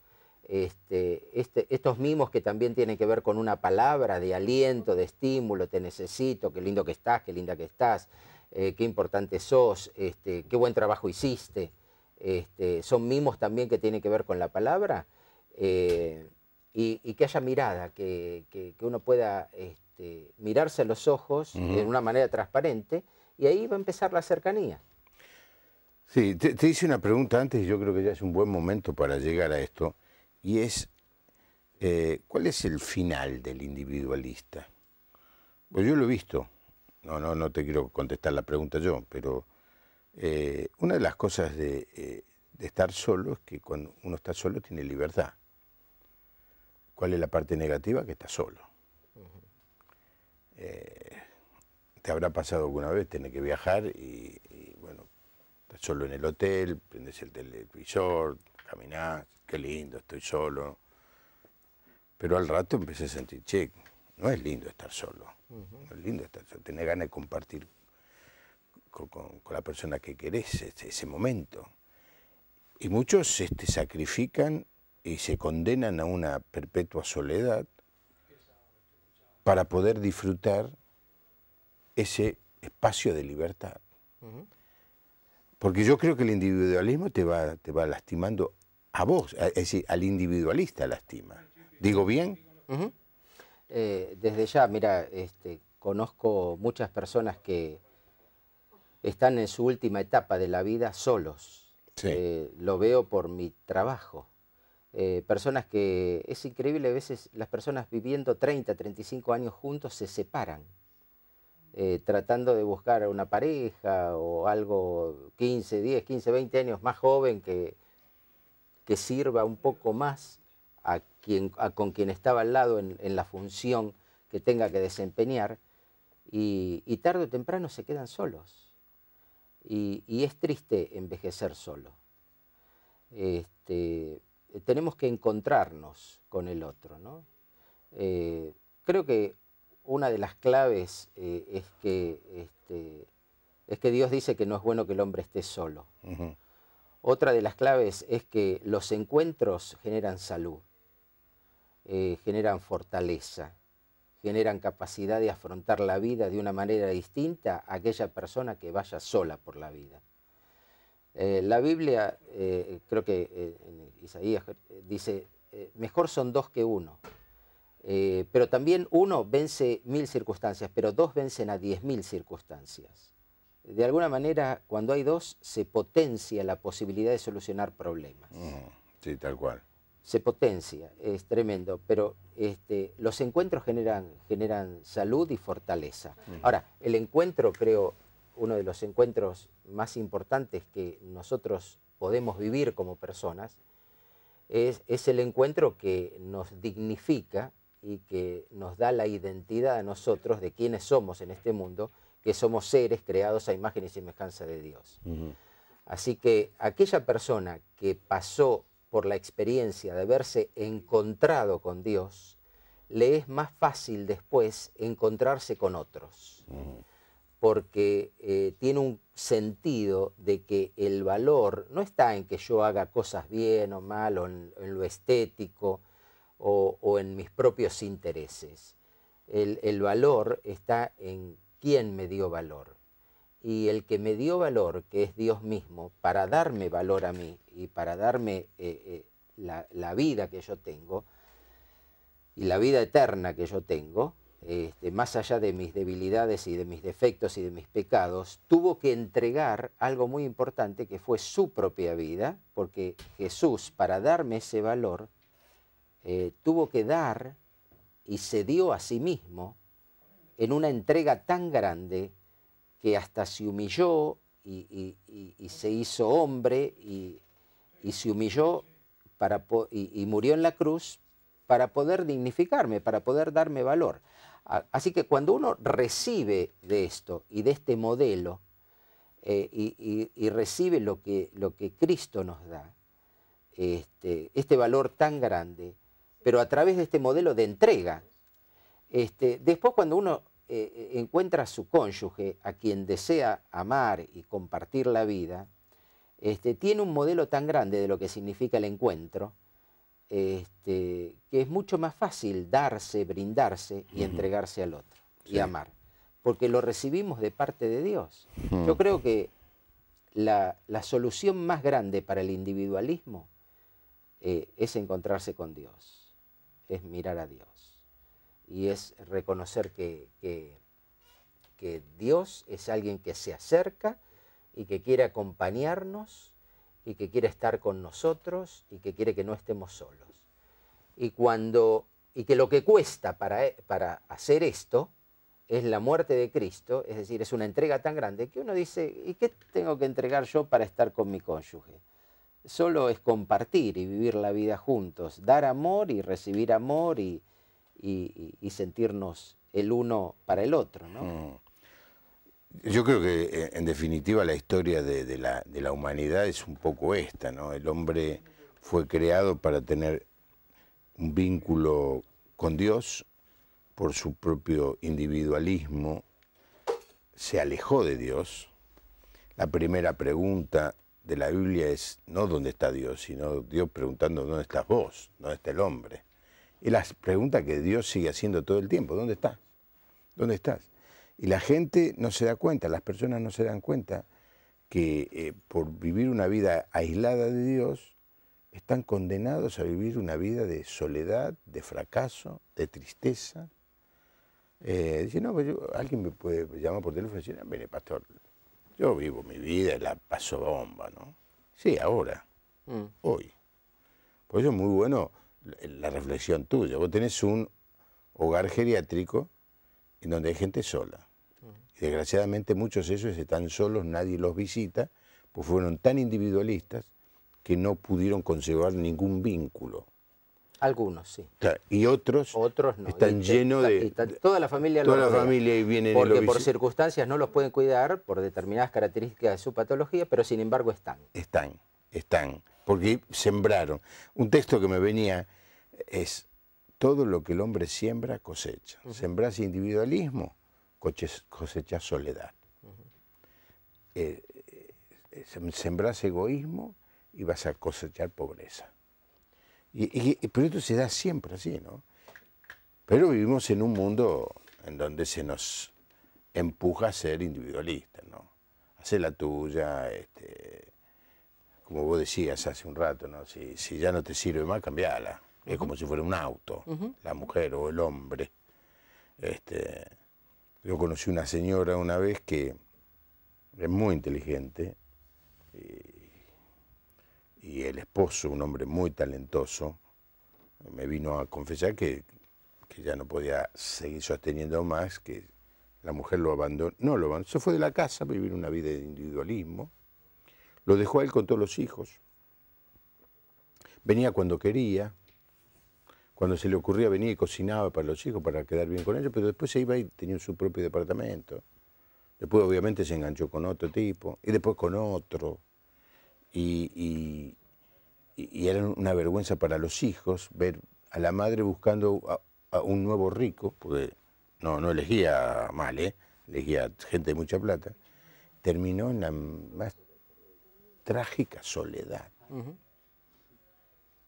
este, este, estos mimos que también tienen que ver con una palabra de aliento, de estímulo, te necesito, qué lindo que estás, qué linda que estás, eh, qué importante sos, este, qué buen trabajo hiciste. son mimos también que tienen que ver con la palabra eh, y, que haya mirada, que, uno pueda mirarse a los ojos en de una manera transparente y ahí va a empezar la cercanía. Sí, te, te, hice una pregunta antes y yo creo que ya es un buen momento para llegar a esto y es eh, cuál es el final del individualista. Pues yo lo he visto, no, no, no te quiero contestar la pregunta yo, pero eh, una de las cosas eh, de, estar solo es que cuando uno está solo tiene libertad. ¿Cuál es la parte negativa? Que está solo. te habrá pasado alguna vez tener que viajar y, y bueno, estás solo en el hotel, prendes el televisor, caminar, qué lindo, estoy solo. Pero al rato empecé a sentir, che, no es lindo estar solo, no es lindo estar solo, tener ganas de compartir con, la persona que querés este, ese, momento. Y muchos este, sacrifican y se condenan a una perpetua soledad para poder disfrutar ese espacio de libertad. Porque yo creo que el individualismo te va, te va lastimando a vos, es decir, al individualista lastima. ¿Digo bien? Eh, desde ya, mira, este, conozco muchas personas que están en su última etapa de la vida solos. Eh, lo veo por mi trabajo. Eh, personas que, es increíble, a veces las personas viviendo 30, 35 años juntos se separan. Eh, tratando de buscar una pareja o algo 15, 10, 15, 20 años más joven que, que sirva un poco más a quien, con quien estaba al lado en, la función que tenga que desempeñar y, tarde o temprano se quedan solos. Y, es triste envejecer solo. Este, tenemos que encontrarnos con el otro. ¿no? Eh, creo que una de las claves eh, es, que, este, es que Dios dice que no es bueno que el hombre esté solo. Otra de las claves es que los encuentros generan salud, eh, generan fortaleza, generan capacidad de afrontar la vida de una manera distinta a aquella persona que vaya sola por la vida. Eh, la Biblia, creo que Isaías dice, mejor son dos que uno. Eh, pero también uno vence mil circunstancias, pero dos vencen a diez mil circunstancias. De alguna manera, cuando hay dos, se potencia la posibilidad de solucionar problemas. Mm, sí, tal cual. Se potencia, es tremendo, pero este, los encuentros generan, generan salud y fortaleza. Ahora, el encuentro, creo, uno de los encuentros más importantes que nosotros podemos vivir como personas, es, es el encuentro que nos dignifica y que nos da la identidad a nosotros de quiénes somos en este mundo, que somos seres creados a imagen y semejanza de Dios. Así que aquella persona que pasó por la experiencia de haberse encontrado con Dios, le es más fácil después encontrarse con otros, porque eh, tiene un sentido de que el valor no está en que yo haga cosas bien o mal o en lo estético, o, en mis propios intereses. El, valor está en quién me dio valor. Y el que me dio valor, que es Dios mismo, para darme valor a mí y para darme eh, eh, la, la, vida que yo tengo y la vida eterna que yo tengo, este, más allá de mis debilidades y de mis defectos y de mis pecados, tuvo que entregar algo muy importante que fue su propia vida, porque Jesús, para darme ese valor, eh, tuvo que dar y se dio a sí mismo en una entrega tan grande que hasta se humilló y, se hizo hombre y, se humilló para y, murió en la cruz para poder dignificarme, para poder darme valor. Así que cuando uno recibe de esto y de este modelo eh, y, recibe lo que, lo que Cristo nos da, este, este valor tan grande, pero a través de este modelo de entrega. Este, después cuando uno eh, eh, encuentra a su cónyuge, a quien desea amar y compartir la vida, este, tiene un modelo tan grande de lo que significa el encuentro, este, que es mucho más fácil darse, brindarse y entregarse al otro y amar, porque lo recibimos de parte de Dios. Yo creo que la, solución más grande para el individualismo eh, es encontrarse con Dios es mirar a Dios y es reconocer que, que, Dios es alguien que se acerca y que quiere acompañarnos y que quiere estar con nosotros y que quiere que no estemos solos. Y, cuando, y que lo que cuesta para, para hacer esto es la muerte de Cristo, es decir, es una entrega tan grande que uno dice, ¿y qué tengo que entregar yo para estar con mi cónyuge? solo es compartir y vivir la vida juntos, dar amor y recibir amor y, sentirnos el uno para el otro. ¿no? Mm. Yo creo que eh, en definitiva la historia de, la, de, la, humanidad es un poco esta, ¿no? El hombre fue creado para tener un vínculo con Dios por su propio individualismo, se alejó de Dios. La primera pregunta de la Biblia es no dónde está Dios, sino Dios preguntando dónde estás vos, dónde está el hombre. Y la pregunta que Dios sigue haciendo todo el tiempo, ¿dónde estás? ¿Dónde estás? Y la gente no se da cuenta, las personas no se dan cuenta que eh, por vivir una vida aislada de Dios, están condenados a vivir una vida de soledad, de fracaso, de tristeza. Eh, dice, no, pues yo, alguien me puede llamar por teléfono y decir, ah, mire, pastor, yo vivo mi vida, la paso bomba, ¿no? Sí, ahora, mm. hoy. Por eso es muy bueno la reflexión tuya. Vos tenés un hogar geriátrico en donde hay gente sola. Mm. Y desgraciadamente muchos de esos están solos, nadie los visita, pues fueron tan individualistas que no pudieron conservar ningún vínculo algunos, sí. y otros, otros no. están llenos de... toda la familia toda la familia y Porque por circunstancias no los pueden cuidar por determinadas características de su patología, pero sin embargo están. Están, están. Porque sembraron. Un texto que me venía es todo lo que el hombre siembra, cosecha. sembras Sembrás individualismo, cosechás soledad. Eh, eh, egoísmo y vas a cosechar pobreza. Y, pero esto se da siempre así, ¿no? Pero vivimos en un mundo en donde se nos empuja a ser individualista, ¿no? Hacer la tuya, este, como vos decías hace un rato, ¿no? Si, si ya no te sirve más, cambiala. Es como si fuera un auto, la mujer o el hombre. Este, yo conocí una señora una vez que es muy inteligente. Y, y el esposo, un hombre muy talentoso, me vino a confesar que, ya no podía seguir sosteniendo más, que la mujer lo abandonó, no lo abandonó, se fue de la casa, vivir una vida de individualismo, lo dejó a él con todos los hijos, venía cuando quería, cuando se le ocurría venía y cocinaba para los hijos para quedar bien con ellos, pero después se iba y tenía su propio departamento. Después obviamente se enganchó con otro tipo y después con otro y, y, era una vergüenza para los hijos ver a la madre buscando a, un nuevo rico, porque no, no elegía mal, ¿eh? elegía gente de mucha plata, terminó en la más trágica soledad. no,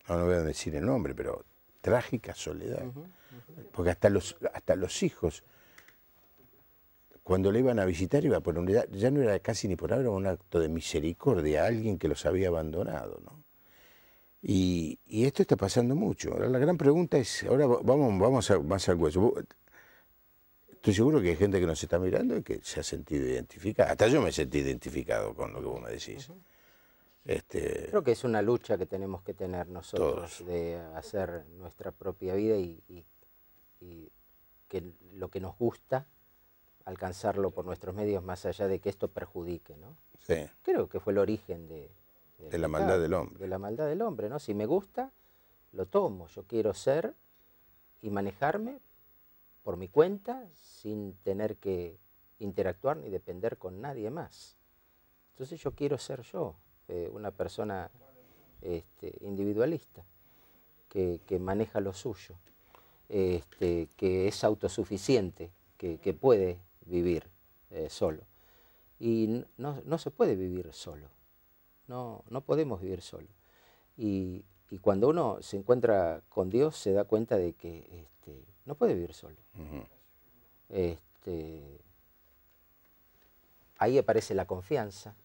voy a decir el nombre, pero trágica soledad. Porque hasta los, hasta los hijos cuando le iban a visitar iba por una ya no era casi ni por ahora un acto de misericordia a alguien que los había abandonado. ¿no? Y, esto está pasando mucho. Ahora, la gran pregunta es, ahora vamos, vamos a, más al hueso. Estoy seguro que hay gente que nos está mirando y que se ha sentido identificada. Hasta yo me sentí identificado con lo que vos me decís. Este, Creo que es una lucha que tenemos que tener nosotros de hacer nuestra propia vida y, y que lo que nos gusta alcanzarlo por nuestros medios más allá de que esto perjudique, ¿no? Creo que fue el origen de... la maldad del hombre. De la maldad del hombre, ¿no? Si me gusta, lo tomo. Yo quiero ser y manejarme por mi cuenta sin tener que interactuar ni depender con nadie más. Entonces yo quiero ser yo, eh, una persona este, individualista, que, maneja lo suyo, este, que es autosuficiente, que puede vivir eh, solo. Y no, se puede vivir solo, no, no podemos vivir solo. Y, cuando uno se encuentra con Dios se da cuenta de que este, no puede vivir solo. este, ahí aparece la confianza,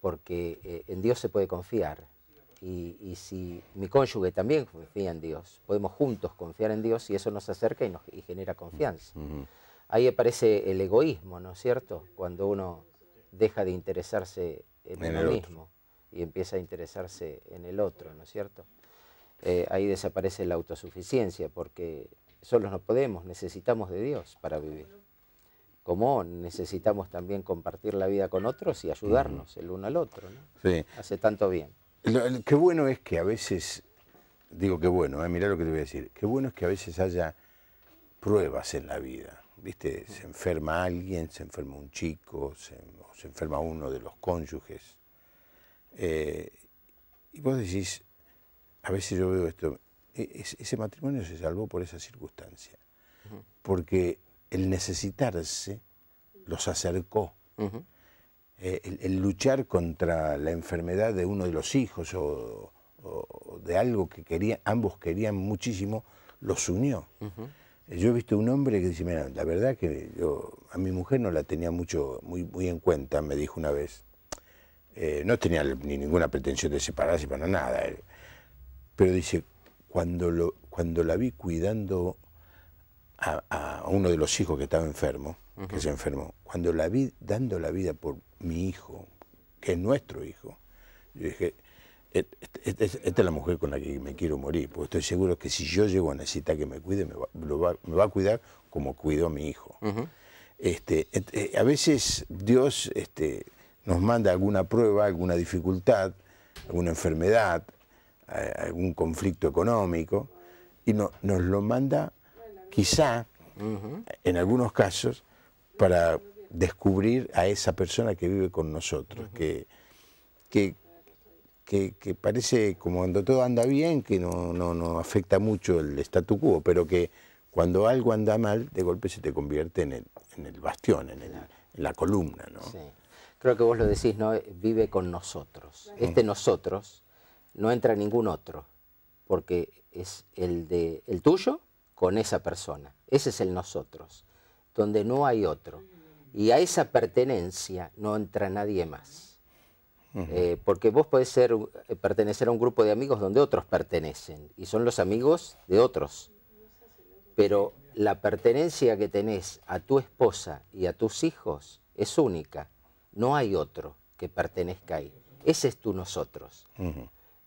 porque eh, en Dios se puede confiar. Y, si mi cónyuge también confía en Dios, podemos juntos confiar en Dios y eso nos acerca y, genera confianza. Ahí aparece el egoísmo, ¿no es cierto? Cuando uno deja de interesarse en, el uno mismo y empieza a interesarse en el otro, ¿no es cierto? Eh, ahí desaparece la autosuficiencia porque solo no podemos, necesitamos de Dios para vivir. Como necesitamos también compartir la vida con otros y ayudarnos el uno al otro, ¿no? Sí. Hace tanto bien. Lo, qué bueno es que a veces, digo qué bueno, eh, mirá lo que te voy a decir, qué bueno es que a veces haya pruebas en la vida. Se enferma alguien, se enferma un chico, se, enferma uno de los cónyuges. Eh, y vos decís, a veces yo veo esto, e, ese matrimonio se salvó por esa circunstancia, porque el necesitarse los acercó. Eh, el, luchar contra la enfermedad de uno de los hijos o, de algo que ambos querían muchísimo, los unió. Yo he visto un hombre que dice, mira, la verdad que yo a mi mujer no la tenía mucho, muy, muy en cuenta, me dijo una vez. Eh, no tenía ni ninguna pretensión de separarse para nada. Eh. Pero dice, cuando, lo, cuando la vi cuidando a, uno de los hijos que estaba enfermo, que se enfermó, cuando la vi dando la vida por mi hijo, que es nuestro hijo, yo dije, esta es, la mujer con la que me quiero morir, porque estoy seguro que si yo llego a necesitar que me cuide, me va, me va a cuidar como cuidó a mi hijo. este, eh, a veces Dios este, nos manda alguna prueba, alguna dificultad, alguna enfermedad, algún conflicto económico, y nos lo manda quizá, en algunos casos, para descubrir a esa persona que vive con nosotros, que, que que, parece como cuando todo anda bien, que no, no, no afecta mucho el statu quo, pero que cuando algo anda mal, de golpe se te convierte en el, en el bastión, en, la columna. ¿no? Creo que vos lo decís, ¿no? vive con nosotros. Este nosotros no entra ningún otro, porque es el, de, el tuyo con esa persona. Ese es el nosotros, donde no hay otro. Y a esa pertenencia no entra nadie más. Eh, porque vos podés ser, eh, pertenecer a un grupo de amigos donde otros pertenecen y son los amigos de otros. Pero la pertenencia que tenés a tu esposa y a tus hijos es única. No hay otro que pertenezca ahí. Ese es tu nosotros.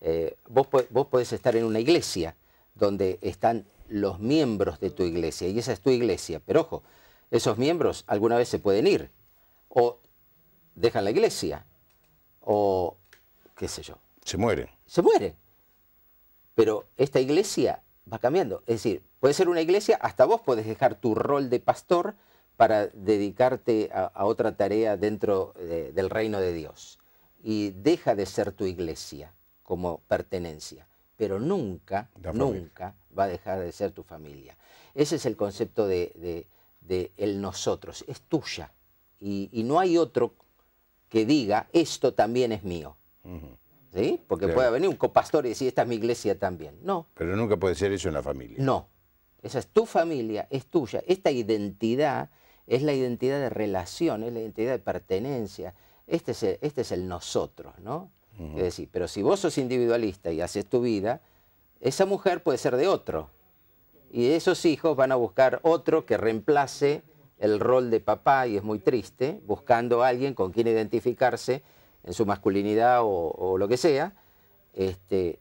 Eh, vos, vos podés estar en una iglesia donde están los miembros de tu iglesia y esa es tu iglesia. Pero ojo, esos miembros alguna vez se pueden ir o dejan la iglesia o qué sé yo. Se muere. Se muere. Pero esta iglesia va cambiando. Es decir, puede ser una iglesia, hasta vos puedes dejar tu rol de pastor para dedicarte a, otra tarea dentro del reino de Dios. Y deja de ser tu iglesia como pertenencia, pero nunca, nunca va a dejar de ser tu familia. Ese es el concepto de, el nosotros, es tuya. Y, y no hay otro que diga, esto también es mío. ¿Sí? Porque puede venir un copastor y decir, esta es mi iglesia también. No. Pero nunca puede ser eso en la familia. No. Esa es tu familia, es tuya. Esta identidad es la identidad de relación, es la identidad de pertenencia. Este es el, este es el nosotros, ¿no? Es decir, pero si vos sos individualista y haces tu vida, esa mujer puede ser de otro. Y esos hijos van a buscar otro que reemplace el rol de papá y es muy triste, buscando a alguien con quien identificarse en su masculinidad o, lo que sea. Este,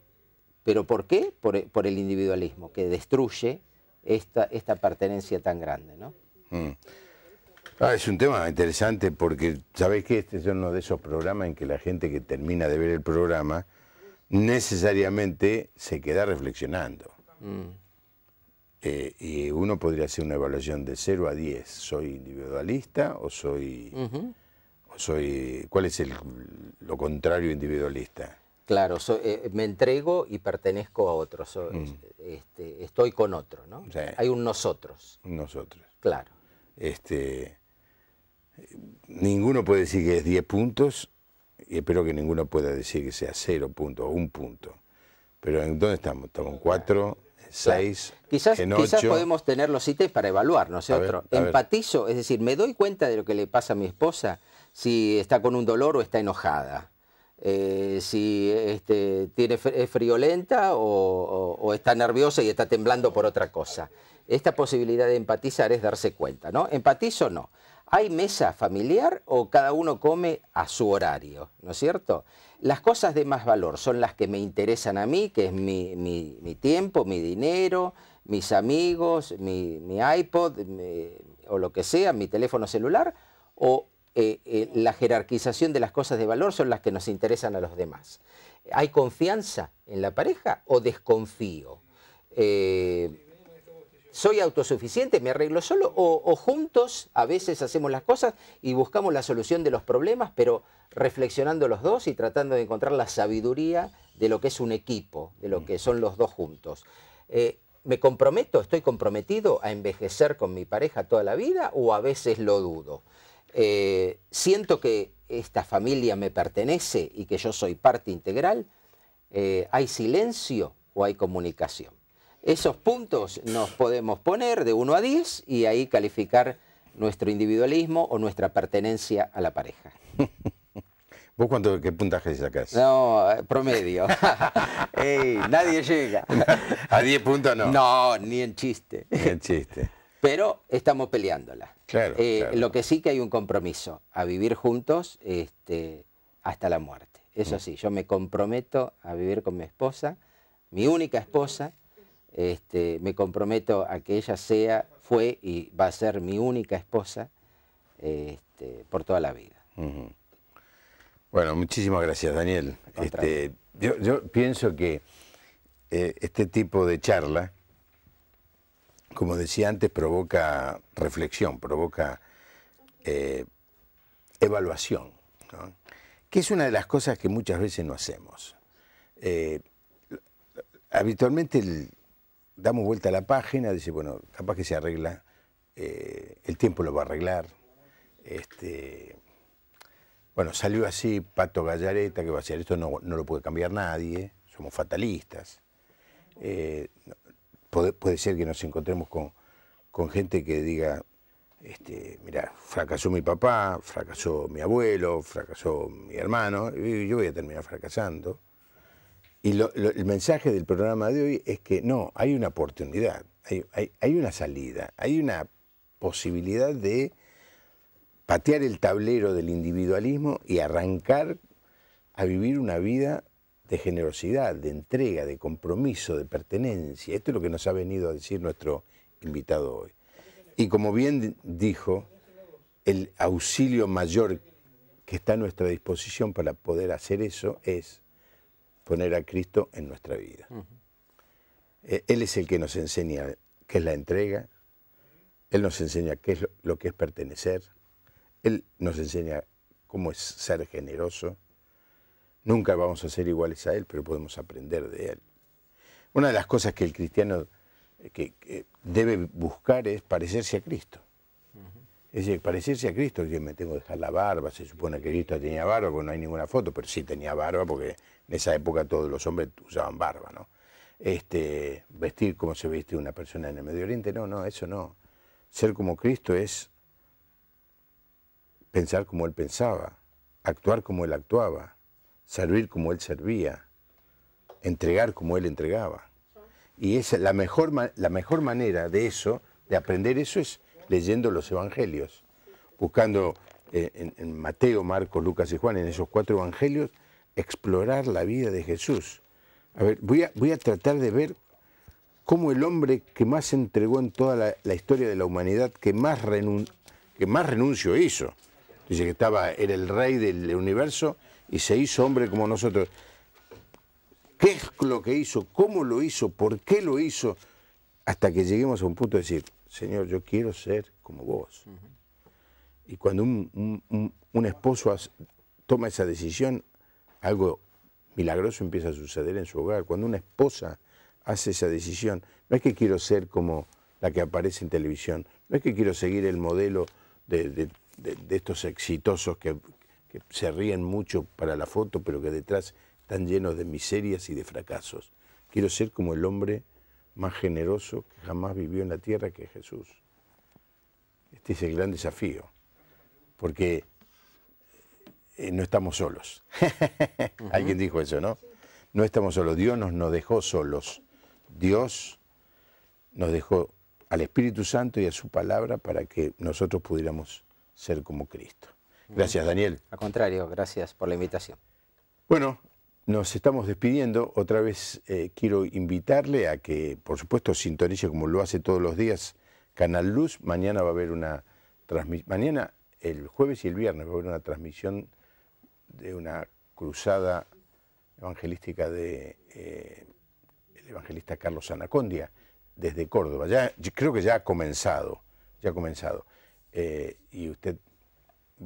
¿Pero por qué? Por, el individualismo, que destruye esta, esta pertenencia tan grande. ¿no? Mm. Ah, es un tema interesante porque, ¿sabés que Este es uno de esos programas en que la gente que termina de ver el programa necesariamente se queda reflexionando. Mm. Eh, y uno podría hacer una evaluación de 0 a 10. ¿Soy individualista o soy... o soy ¿Cuál es el, lo contrario individualista? Claro, eh, me entrego y pertenezco a otro. Mm. Este, estoy con otro, ¿no? Hay un nosotros. Nosotros. Claro. Este, ninguno puede decir que es 10 puntos y espero que ninguno pueda decir que sea 0 puntos o un punto. Pero ¿en dónde estamos? Estamos en 4, seis, quizás, quizás podemos tener los ítems para evaluar, ¿no Empatizo, es decir, me doy cuenta de lo que le pasa a mi esposa si está con un dolor o está enojada. Eh, si este, tiene, es friolenta o, o, está nerviosa y está temblando por otra cosa. Esta posibilidad de empatizar es darse cuenta, ¿no? Empatizo no hay mesa familiar o cada uno come a su horario, ¿no es cierto? Las cosas de más valor son las que me interesan a mí, que es mi, tiempo, mi dinero, mis amigos, mi, iPod o lo que sea, mi teléfono celular, o eh, eh, la jerarquización de las cosas de valor son las que nos interesan a los demás. ¿Hay confianza en la pareja o desconfío? Eh, ¿Soy autosuficiente? ¿Me arreglo solo? O, juntos a veces hacemos las cosas y buscamos la solución de los problemas, pero reflexionando los dos y tratando de encontrar la sabiduría de lo que es un equipo, de lo mm. que son los dos juntos. Eh, ¿Me comprometo, estoy comprometido a envejecer con mi pareja toda la vida o a veces lo dudo? Eh, ¿Siento que esta familia me pertenece y que yo soy parte integral? Eh, ¿Hay silencio o hay comunicación? Esos puntos nos podemos poner de 1 a 10 y ahí calificar nuestro individualismo o nuestra pertenencia a la pareja. <laughs> ¿Vos cuánto, qué puntaje sacás? No, eh, promedio. <laughs> Ey, nadie llega. <laughs> ¿A 10 puntos no? No, ni en chiste. Ni en chiste. Pero estamos peleándola. Eh, claro, Lo que sí que hay un compromiso, a vivir juntos este, hasta la muerte. Eso mm. sí, yo me comprometo a vivir con mi esposa, mi única esposa, este, me comprometo a que ella sea, fue y va a ser mi única esposa este, por toda la vida. Bueno, muchísimas gracias, Daniel. Este, yo, pienso que eh, este tipo de charla, como decía antes, provoca reflexión, provoca eh, evaluación, que es una de las cosas que muchas veces no hacemos. Eh, habitualmente el, damos vuelta a la página, dice, bueno, capaz que se arregla, eh, el tiempo lo va a arreglar. Este, bueno, salió así Pato Gallareta, que va a ser, esto no, lo puede cambiar nadie, somos fatalistas. Eh, puede, ser que nos encontremos con, con gente que diga, este, mira, fracasó mi papá, fracasó mi abuelo, fracasó mi hermano, y yo voy a terminar fracasando. Y el mensaje del programa de hoy es que no, hay una oportunidad, hay una salida, hay una posibilidad de patear el tablero del individualismo y arrancar a vivir una vida de generosidad, de entrega, de compromiso, de pertenencia. Esto es lo que nos ha venido a decir nuestro invitado hoy. Y como bien dijo, el auxilio mayor que está a nuestra disposición para poder hacer eso es poner a Cristo en nuestra vida. Eh, él es el que nos enseña qué es la entrega, Él nos enseña qué es lo, que es pertenecer, Él nos enseña cómo es ser generoso. Nunca vamos a ser iguales a Él, pero podemos aprender de Él. Una de las cosas que el cristiano eh, que, debe buscar es parecerse a Cristo. Es decir, parecerse a Cristo, yo me tengo que dejar la barba, se supone que Cristo tenía barba, porque no hay ninguna foto, pero sí tenía barba porque en esa época todos los hombres usaban barba, ¿no? Este, vestir como se viste una persona en el Medio Oriente, no, no, eso no. Ser como Cristo es pensar como Él pensaba, actuar como Él actuaba, servir como Él servía, entregar como Él entregaba. Y esa, la, mejor, la mejor manera de eso, de aprender eso, es leyendo los evangelios, buscando eh, en Mateo, Marcos, Lucas y Juan, en esos cuatro evangelios, explorar la vida de Jesús. A ver, voy a, voy a tratar de ver cómo el hombre que más se entregó en toda la, historia de la humanidad, que más, que más renuncio hizo, dice que estaba, era el rey del universo y se hizo hombre como nosotros. ¿Qué es lo que hizo? ¿Cómo lo hizo? ¿Por qué lo hizo? Hasta que lleguemos a un punto de decir, Señor, yo quiero ser como vos. Y cuando un esposo toma esa decisión, algo milagroso empieza a suceder en su hogar. Cuando una esposa hace esa decisión, no es que quiero ser como la que aparece en televisión, no es que quiero seguir el modelo de, estos exitosos que, se ríen mucho para la foto, pero que detrás están llenos de miserias y de fracasos. Quiero ser como el hombre más generoso que jamás vivió en la tierra, que Jesús. Este es el gran desafío, porque eh, no estamos solos. <laughs> Alguien dijo eso, ¿no? No estamos solos. Dios nos, dejó solos. Dios nos dejó al Espíritu Santo y a su palabra para que nosotros pudiéramos ser como Cristo. Gracias, Daniel. Al contrario, gracias por la invitación. Bueno, nos estamos despidiendo. Otra vez eh, quiero invitarle a que, por supuesto, sintonice como lo hace todos los días Canal Luz. Mañana va a haber una transmisión. Mañana, el jueves y el viernes, va a haber una transmisión de una cruzada evangelística de eh, el evangelista Carlos Anacondia desde Córdoba. Ya, creo que ya ha comenzado, ya ha comenzado. Eh, y usted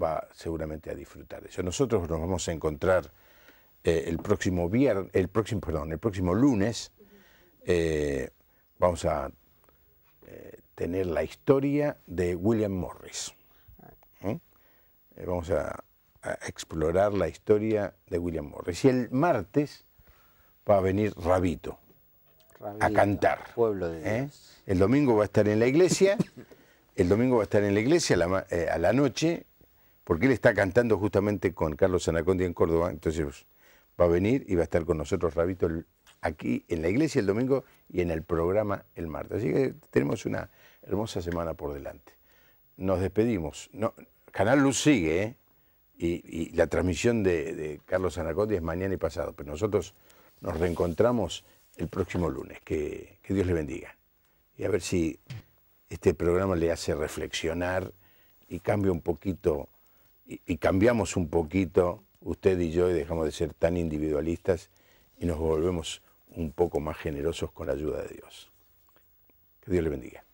va seguramente a disfrutar de eso. Nosotros nos vamos a encontrar eh, el próximo viernes, el próximo, perdón, el próximo lunes. vamos a tener la historia de William Morris. ¿Mm? vamos a a explorar la historia de William Morris. Y el martes va a venir Rabito, a cantar. Pueblo ¿eh? El domingo va a estar en la iglesia, <laughs> el domingo va a estar en la iglesia eh, a la, noche, porque él está cantando justamente con Carlos Anacondi en Córdoba, entonces va a venir y va a estar con nosotros Rabito aquí en la iglesia el domingo y en el programa el martes. Así que tenemos una hermosa semana por delante. Nos despedimos. No, Canal Luz sigue, ¿eh? y, la transmisión de, Carlos Anacotti es mañana y pasado, pero nosotros nos reencontramos el próximo lunes. Que, Dios le bendiga. Y a ver si este programa le hace reflexionar y cambia un poquito, y cambiamos un poquito usted y yo y dejamos de ser tan individualistas y nos volvemos un poco más generosos con la ayuda de Dios. Que Dios le bendiga.